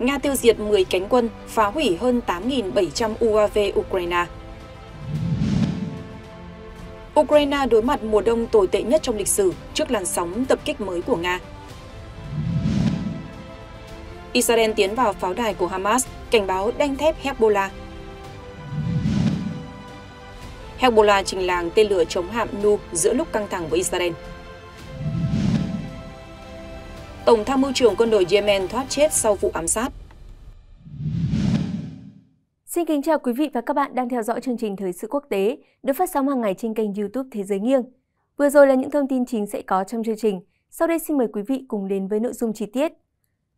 Nga tiêu diệt 10 cánh quân, phá hủy hơn 8.700 UAV Ukraine. Ukraine đối mặt mùa đông tồi tệ nhất trong lịch sử trước làn sóng tập kích mới của Nga. Israel tiến vào pháo đài của Hamas, cảnh báo đanh thép Hezbollah. Hezbollah trình làng tên lửa chống hạm Nu giữa lúc căng thẳng với Israel. Tổng tham mưu trưởng quân đội Yemen thoát chết sau vụ ám sát. Xin kính chào quý vị và các bạn đang theo dõi chương trình Thời sự quốc tế được phát sóng hàng ngày trên kênh YouTube Thế giới nghiêng. Vừa rồi là những thông tin chính sẽ có trong chương trình. Sau đây xin mời quý vị cùng đến với nội dung chi tiết.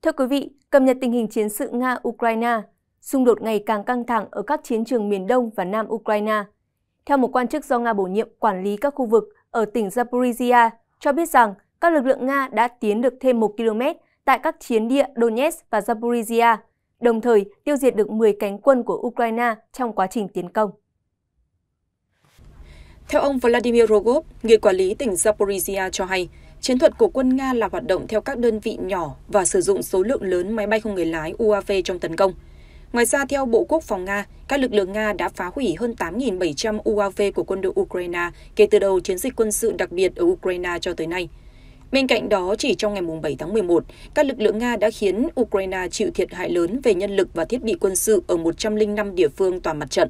Thưa quý vị, cập nhật tình hình chiến sự Nga-Ukraine, xung đột ngày càng căng thẳng ở các chiến trường miền Đông và Nam Ukraine. Theo một quan chức do Nga bổ nhiệm quản lý các khu vực ở tỉnh Zaporizhia, cho biết rằng các lực lượng Nga đã tiến được thêm 1 km tại các chiến địa Donetsk và Zaporizhia, đồng thời tiêu diệt được 10 cánh quân của Ukraine trong quá trình tiến công. Theo ông Vladimir Rogov, người quản lý tỉnh Zaporizhia cho hay, chiến thuật của quân Nga là hoạt động theo các đơn vị nhỏ và sử dụng số lượng lớn máy bay không người lái UAV trong tấn công. Ngoài ra, theo Bộ Quốc phòng Nga, các lực lượng Nga đã phá hủy hơn 8.700 UAV của quân đội Ukraine kể từ đầu chiến dịch quân sự đặc biệt ở Ukraine cho tới nay – Bên cạnh đó, chỉ trong ngày 7 tháng 11, các lực lượng Nga đã khiến Ukraine chịu thiệt hại lớn về nhân lực và thiết bị quân sự ở 105 địa phương toàn mặt trận.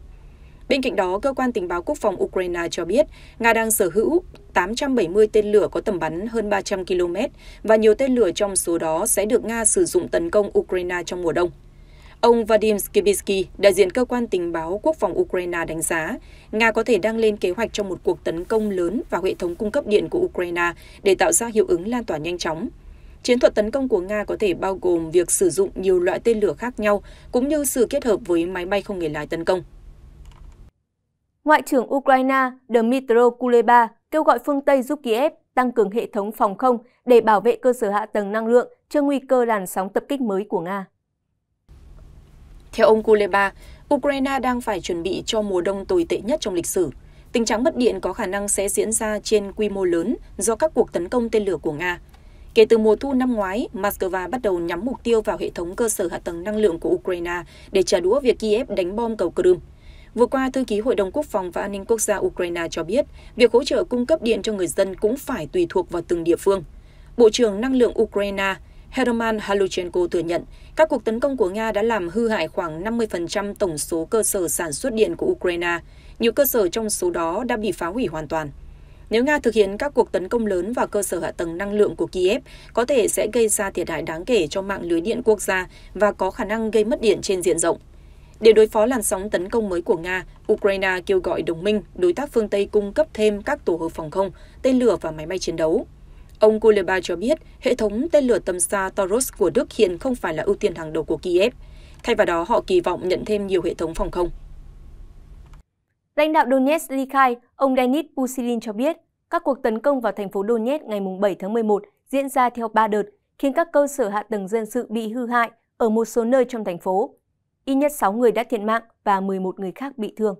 Bên cạnh đó, cơ quan tình báo quốc phòng Ukraine cho biết Nga đang sở hữu 870 tên lửa có tầm bắn hơn 300 km và nhiều tên lửa trong số đó sẽ được Nga sử dụng tấn công Ukraine trong mùa đông. Ông Vadim Skibitsky, đại diện cơ quan tình báo quốc phòng Ukraine đánh giá, Nga có thể đang lên kế hoạch cho một cuộc tấn công lớn vào hệ thống cung cấp điện của Ukraine để tạo ra hiệu ứng lan tỏa nhanh chóng. Chiến thuật tấn công của Nga có thể bao gồm việc sử dụng nhiều loại tên lửa khác nhau, cũng như sự kết hợp với máy bay không người lái tấn công. Ngoại trưởng Ukraine Dmytro Kuleba kêu gọi phương Tây giúp Kiev tăng cường hệ thống phòng không để bảo vệ cơ sở hạ tầng năng lượng trước nguy cơ làn sóng tập kích mới của Nga. Theo ông Kuleba, Ukraine đang phải chuẩn bị cho mùa đông tồi tệ nhất trong lịch sử. Tình trạng mất điện có khả năng sẽ diễn ra trên quy mô lớn do các cuộc tấn công tên lửa của Nga. Kể từ mùa thu năm ngoái, Moscow bắt đầu nhắm mục tiêu vào hệ thống cơ sở hạ tầng năng lượng của Ukraine để trả đũa việc Kiev đánh bom cầu Crimea. Vừa qua, thư ký Hội đồng Quốc phòng và An ninh Quốc gia Ukraine cho biết, việc hỗ trợ cung cấp điện cho người dân cũng phải tùy thuộc vào từng địa phương. Bộ trưởng Năng lượng Ukraine Herman Haluchenko thừa nhận các cuộc tấn công của Nga đã làm hư hại khoảng 50% tổng số cơ sở sản xuất điện của Ukraine. Nhiều cơ sở trong số đó đã bị phá hủy hoàn toàn. Nếu Nga thực hiện các cuộc tấn công lớn vào cơ sở hạ tầng năng lượng của Kiev, có thể sẽ gây ra thiệt hại đáng kể cho mạng lưới điện quốc gia và có khả năng gây mất điện trên diện rộng. Để đối phó làn sóng tấn công mới của Nga, Ukraine kêu gọi đồng minh, đối tác phương Tây cung cấp thêm các tổ hợp phòng không, tên lửa và máy bay chiến đấu. Ông Kuleba cho biết hệ thống tên lửa tầm xa Taurus của Đức hiện không phải là ưu tiên hàng đầu của Kiev. Thay vào đó, họ kỳ vọng nhận thêm nhiều hệ thống phòng không. Lãnh đạo Donetsk ly khai, ông Denis Pusilin cho biết, các cuộc tấn công vào thành phố Donetsk ngày 7 tháng 11 diễn ra theo 3 đợt, khiến các cơ sở hạ tầng dân sự bị hư hại ở một số nơi trong thành phố. Ít nhất 6 người đã thiệt mạng và 11 người khác bị thương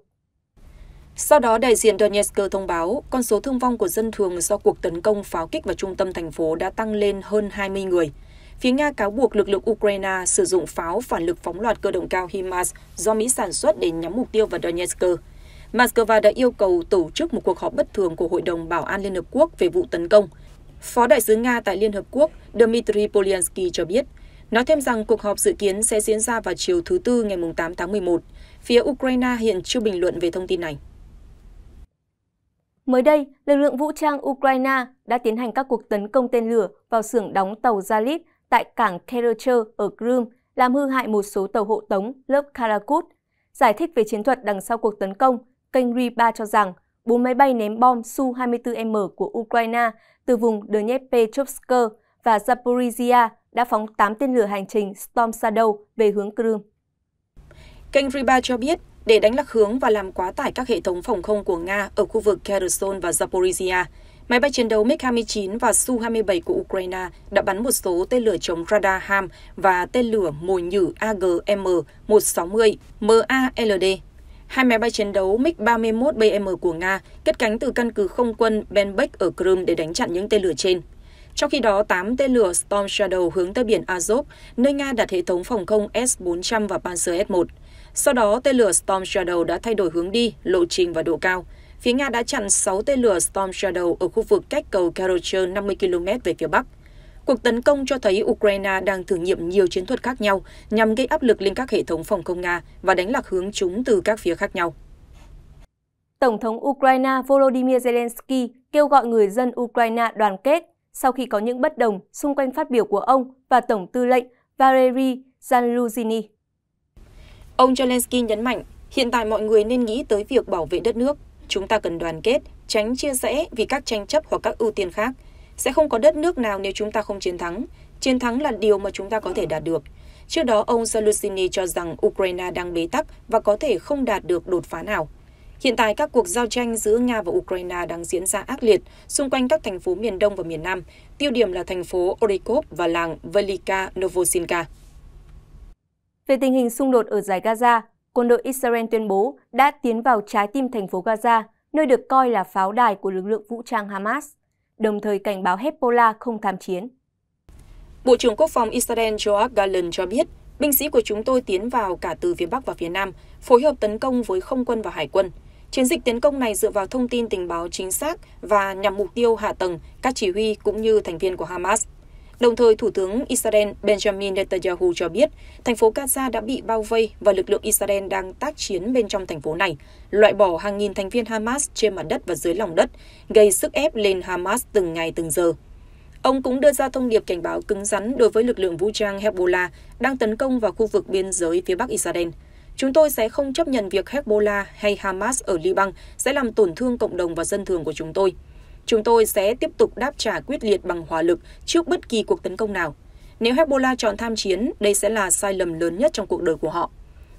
sau đó đại diện donetsk thông báo con số thương vong của dân thường do cuộc tấn công pháo kích vào trung tâm thành phố đã tăng lên hơn 20 người phía nga cáo buộc lực lượng ukraine sử dụng pháo phản lực phóng loạt cơ động cao HIMARS do mỹ sản xuất để nhắm mục tiêu vào donetsk moscow đã yêu cầu tổ chức một cuộc họp bất thường của hội đồng bảo an liên hợp quốc về vụ tấn công phó đại sứ nga tại liên hợp quốc dmitry polyansky cho biết Nói thêm rằng cuộc họp dự kiến sẽ diễn ra vào chiều thứ Tư ngày 8 tháng 11. Phía Ukraine hiện chưa bình luận về thông tin này. Mới đây, lực lượng vũ trang Ukraine đã tiến hành các cuộc tấn công tên lửa vào xưởng đóng tàu Zalit tại cảng Kercher ở Crimea, làm hư hại một số tàu hộ tống lớp Karakut. Giải thích về chiến thuật đằng sau cuộc tấn công, kênh RIPA cho rằng bốn máy bay ném bom Su-24M của Ukraine từ vùng Dnepropetrovsk và Zaporizhia đã phóng 8 tên lửa hành trình Storm Shadow về hướng Crimea. Kênh Riba cho biết, để đánh lạc hướng và làm quá tải các hệ thống phòng không của Nga ở khu vực Kherson và Zaporizhia, máy bay chiến đấu MiG-29 và Su-27 của Ukraine đã bắn một số tên lửa chống radar HAM và tên lửa mồi nhử AGM-160 MALD. Hai máy bay chiến đấu MiG-31BM của Nga cất cánh từ căn cứ không quân Benbek ở Crimea để đánh chặn những tên lửa trên. Trong khi đó, 8 tên lửa Storm Shadow hướng tới biển Azov, nơi Nga đặt hệ thống phòng không S-400 và Panzer S-1. Sau đó, tên lửa Storm Shadow đã thay đổi hướng đi, lộ trình và độ cao. Phía Nga đã chặn 6 tên lửa Storm Shadow ở khu vực cách cầu Karocher 50 km về phía Bắc. Cuộc tấn công cho thấy Ukraine đang thử nghiệm nhiều chiến thuật khác nhau nhằm gây áp lực lên các hệ thống phòng không Nga và đánh lạc hướng chúng từ các phía khác nhau. Tổng thống Ukraine Volodymyr Zelensky kêu gọi người dân Ukraine đoàn kết sau khi có những bất đồng xung quanh phát biểu của ông và Tổng tư lệnh Valery Zaluzhny. Ông Zelensky nhấn mạnh, hiện tại mọi người nên nghĩ tới việc bảo vệ đất nước. Chúng ta cần đoàn kết, tránh chia rẽ vì các tranh chấp hoặc các ưu tiên khác. Sẽ không có đất nước nào nếu chúng ta không chiến thắng. Chiến thắng là điều mà chúng ta có thể đạt được. Trước đó, ông Zaluzhny cho rằng Ukraine đang bế tắc và có thể không đạt được đột phá nào. Hiện tại các cuộc giao tranh giữa Nga và Ukraine đang diễn ra ác liệt xung quanh các thành phố miền Đông và miền Nam, tiêu điểm là thành phố Orikov và làng Velika Novosinka. Về tình hình xung đột ở giải Gaza, quân đội Israel tuyên bố đã tiến vào trái tim thành phố Gaza, nơi được coi là pháo đài của lực lượng vũ trang Hamas, đồng thời cảnh báo Hezbollah không tham chiến. Bộ trưởng Quốc phòng Israel Joab Gallant cho biết, binh sĩ của chúng tôi tiến vào cả từ phía Bắc và phía Nam, phối hợp tấn công với không quân và hải quân. Chiến dịch tiến công này dựa vào thông tin tình báo chính xác và nhằm mục tiêu hạ tầng, các chỉ huy cũng như thành viên của Hamas. Đồng thời, Thủ tướng Israel Benjamin Netanyahu cho biết thành phố Gaza đã bị bao vây và lực lượng Israel đang tác chiến bên trong thành phố này, loại bỏ hàng nghìn thành viên Hamas trên mặt đất và dưới lòng đất, gây sức ép lên Hamas từng ngày từng giờ. Ông cũng đưa ra thông điệp cảnh báo cứng rắn đối với lực lượng vũ trang Hezbollah đang tấn công vào khu vực biên giới phía Bắc Israel. Chúng tôi sẽ không chấp nhận việc Hezbollah hay Hamas ở Liban sẽ làm tổn thương cộng đồng và dân thường của chúng tôi. Chúng tôi sẽ tiếp tục đáp trả quyết liệt bằng hỏa lực trước bất kỳ cuộc tấn công nào. Nếu Hezbollah chọn tham chiến, đây sẽ là sai lầm lớn nhất trong cuộc đời của họ.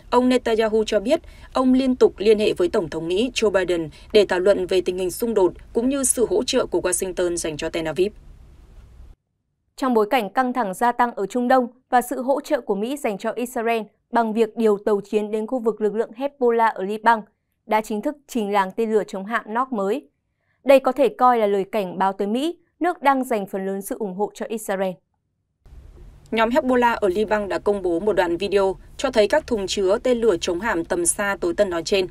Ông Netanyahu cho biết, ông liên tục liên hệ với Tổng thống Mỹ Joe Biden để thảo luận về tình hình xung đột cũng như sự hỗ trợ của Washington dành cho Tel Aviv. Trong bối cảnh căng thẳng gia tăng ở Trung Đông và sự hỗ trợ của Mỹ dành cho Israel bằng việc điều tàu chiến đến khu vực lực lượng Hezbollah ở Liban đã chính thức trình làng tên lửa chống hạm Nok mới. Đây có thể coi là lời cảnh báo tới Mỹ, nước đang dành phần lớn sự ủng hộ cho Israel. Nhóm Hezbollah ở Liban đã công bố một đoạn video cho thấy các thùng chứa tên lửa chống hạm tầm xa tối tân nói trên.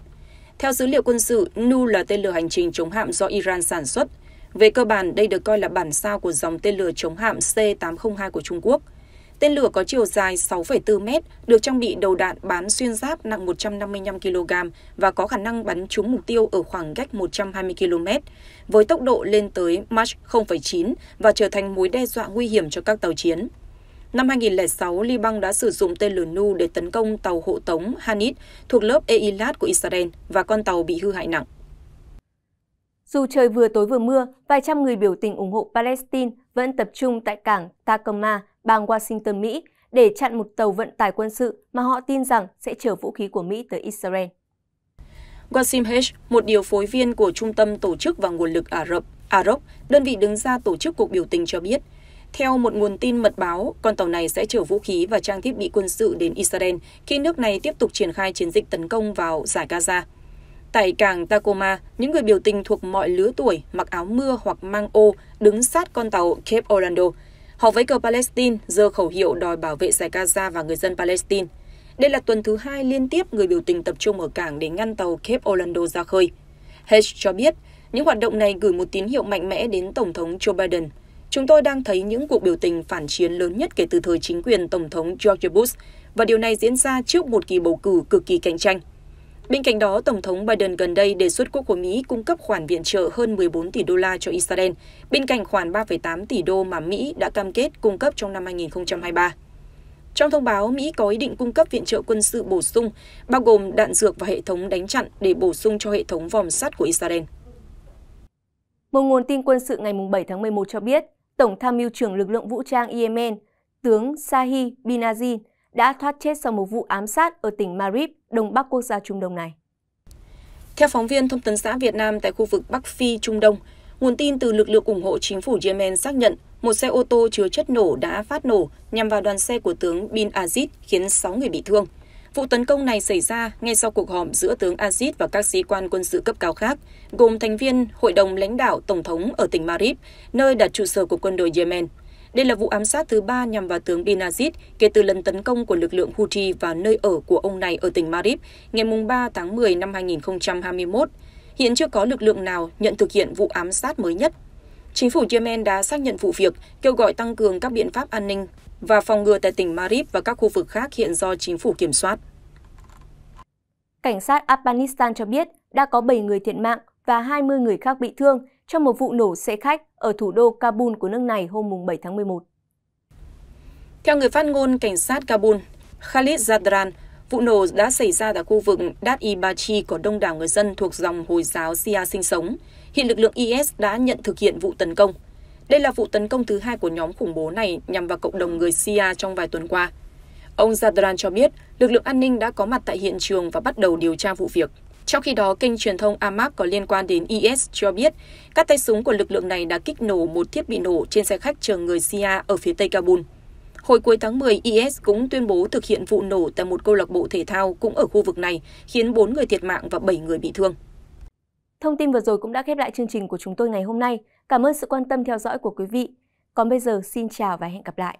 Theo dữ liệu quân sự, Nu là tên lửa hành trình chống hạm do Iran sản xuất. Về cơ bản, đây được coi là bản sao của dòng tên lửa chống hạm C-802 của Trung Quốc – Tên lửa có chiều dài 6,4 mét, được trang bị đầu đạn bán xuyên giáp nặng 155 kg và có khả năng bắn trúng mục tiêu ở khoảng cách 120 km, với tốc độ lên tới Mach 0,9 và trở thành mối đe dọa nguy hiểm cho các tàu chiến. Năm 2006, Liban đã sử dụng tên lửa Nu để tấn công tàu hộ tống Hanit thuộc lớp Eilat của Israel và con tàu bị hư hại nặng. Dù trời vừa tối vừa mưa, vài trăm người biểu tình ủng hộ Palestine vẫn tập trung tại cảng Tacoma bang Washington, Mỹ để chặn một tàu vận tải quân sự mà họ tin rằng sẽ chở vũ khí của Mỹ tới Israel. Wasim Hesh, một điều phối viên của Trung tâm Tổ chức và Nguồn lực Ả Rập, Ả Rập, đơn vị đứng ra tổ chức cuộc biểu tình cho biết, theo một nguồn tin mật báo, con tàu này sẽ chở vũ khí và trang thiết bị quân sự đến Israel khi nước này tiếp tục triển khai chiến dịch tấn công vào giải Gaza. Tại cảng Tacoma, những người biểu tình thuộc mọi lứa tuổi mặc áo mưa hoặc mang ô đứng sát con tàu Cape Orlando – Họ với cờ Palestine giơ khẩu hiệu đòi bảo vệ giải Gaza và người dân Palestine. Đây là tuần thứ hai liên tiếp người biểu tình tập trung ở cảng để ngăn tàu Cape Orlando ra khơi. Hedge cho biết, những hoạt động này gửi một tín hiệu mạnh mẽ đến Tổng thống Joe Biden. Chúng tôi đang thấy những cuộc biểu tình phản chiến lớn nhất kể từ thời chính quyền Tổng thống George Bush, và điều này diễn ra trước một kỳ bầu cử cực kỳ cạnh tranh. Bên cạnh đó, Tổng thống Biden gần đây đề xuất Quốc của Mỹ cung cấp khoản viện trợ hơn 14 tỷ đô la cho Israel, bên cạnh khoản 3,8 tỷ đô mà Mỹ đã cam kết cung cấp trong năm 2023. Trong thông báo, Mỹ có ý định cung cấp viện trợ quân sự bổ sung, bao gồm đạn dược và hệ thống đánh chặn để bổ sung cho hệ thống vòm sắt của Israel. Một nguồn tin quân sự ngày 7 tháng 11 cho biết, Tổng tham mưu trưởng lực lượng vũ trang Yemen, tướng Sahi bin đã thoát chết sau một vụ ám sát ở tỉnh Marib, đông bắc quốc gia Trung Đông này. Theo phóng viên thông tấn xã Việt Nam tại khu vực Bắc Phi, Trung Đông, nguồn tin từ lực lượng ủng hộ chính phủ Yemen xác nhận một xe ô tô chứa chất nổ đã phát nổ nhằm vào đoàn xe của tướng Bin Aziz khiến 6 người bị thương. Vụ tấn công này xảy ra ngay sau cuộc họp giữa tướng Aziz và các sĩ quan quân sự cấp cao khác, gồm thành viên Hội đồng lãnh đạo Tổng thống ở tỉnh Marib, nơi đặt trụ sở của quân đội Yemen. Đây là vụ ám sát thứ ba nhằm vào tướng bin Azid kể từ lần tấn công của lực lượng Houthi vào nơi ở của ông này ở tỉnh Marib ngày 3 tháng 10 năm 2021. Hiện chưa có lực lượng nào nhận thực hiện vụ ám sát mới nhất. Chính phủ Yemen đã xác nhận vụ việc, kêu gọi tăng cường các biện pháp an ninh và phòng ngừa tại tỉnh Marib và các khu vực khác hiện do chính phủ kiểm soát. Cảnh sát Afghanistan cho biết đã có 7 người thiệt mạng và 20 người khác bị thương trong một vụ nổ xe khách ở thủ đô Kabul của nước này hôm 7 tháng 11. Theo người phát ngôn cảnh sát Kabul, Khalid Zadran, vụ nổ đã xảy ra tại khu vực Dat Ibachi có đông đảo người dân thuộc dòng Hồi giáo Shia sinh sống. Hiện lực lượng IS đã nhận thực hiện vụ tấn công. Đây là vụ tấn công thứ hai của nhóm khủng bố này nhằm vào cộng đồng người Shia trong vài tuần qua. Ông Zadran cho biết lực lượng an ninh đã có mặt tại hiện trường và bắt đầu điều tra vụ việc. Trong khi đó, kênh truyền thông Amac có liên quan đến IS cho biết các tay súng của lực lượng này đã kích nổ một thiết bị nổ trên xe khách chở người Shia ở phía tây Kabul. Hồi cuối tháng 10, IS cũng tuyên bố thực hiện vụ nổ tại một câu lạc bộ thể thao cũng ở khu vực này, khiến 4 người thiệt mạng và 7 người bị thương. Thông tin vừa rồi cũng đã khép lại chương trình của chúng tôi ngày hôm nay. Cảm ơn sự quan tâm theo dõi của quý vị. Còn bây giờ, xin chào và hẹn gặp lại.